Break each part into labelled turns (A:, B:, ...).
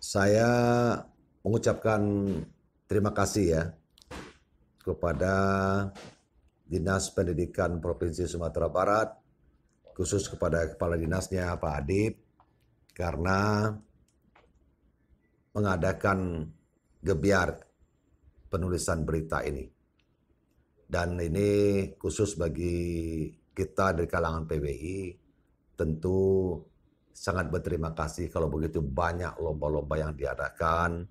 A: Saya mengucapkan terima kasih ya kepada Dinas Pendidikan Provinsi Sumatera Barat, khusus kepada Kepala Dinasnya Pak Adib, karena mengadakan gebiar penulisan berita ini. Dan ini khusus bagi kita dari kalangan PBI, tentu sangat berterima kasih kalau begitu banyak lomba-lomba yang diadakan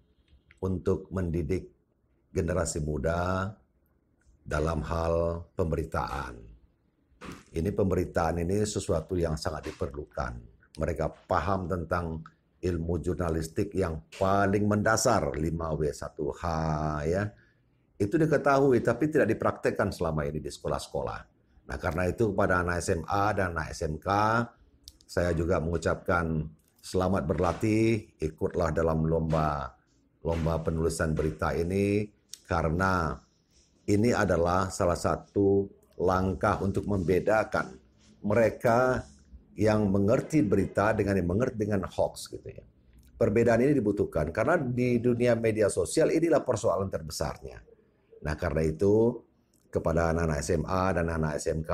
A: untuk mendidik generasi muda dalam hal pemberitaan. Ini pemberitaan ini sesuatu yang sangat diperlukan. Mereka paham tentang ilmu jurnalistik yang paling mendasar 5W1H ya. Itu diketahui tapi tidak dipraktekkan selama ini di sekolah-sekolah. Nah, karena itu kepada anak SMA dan anak SMK saya juga mengucapkan selamat berlatih, ikutlah dalam lomba lomba penulisan berita ini karena ini adalah salah satu langkah untuk membedakan mereka yang mengerti berita dengan yang mengerti dengan hoax gitu ya. Perbedaan ini dibutuhkan karena di dunia media sosial inilah persoalan terbesarnya. Nah, karena itu kepada anak-anak SMA dan anak-anak SMK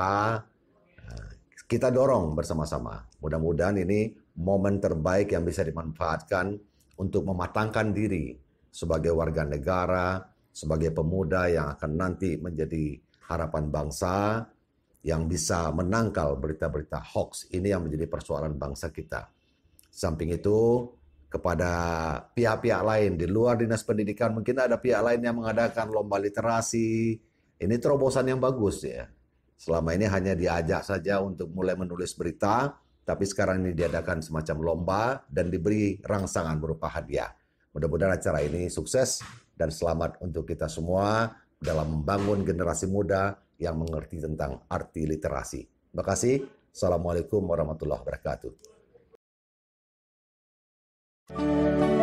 A: kita dorong bersama-sama. Mudah-mudahan ini momen terbaik yang bisa dimanfaatkan untuk mematangkan diri sebagai warga negara, sebagai pemuda yang akan nanti menjadi harapan bangsa yang bisa menangkal berita-berita hoax ini yang menjadi persoalan bangsa kita. Samping itu, kepada pihak-pihak lain di luar dinas pendidikan mungkin ada pihak lain yang mengadakan lomba literasi. Ini terobosan yang bagus ya. Selama ini hanya diajak saja untuk mulai menulis berita, tapi sekarang ini diadakan semacam lomba dan diberi rangsangan berupa hadiah. Mudah-mudahan acara ini sukses dan selamat untuk kita semua dalam membangun generasi muda yang mengerti tentang arti literasi. Terima kasih. Assalamualaikum warahmatullahi wabarakatuh.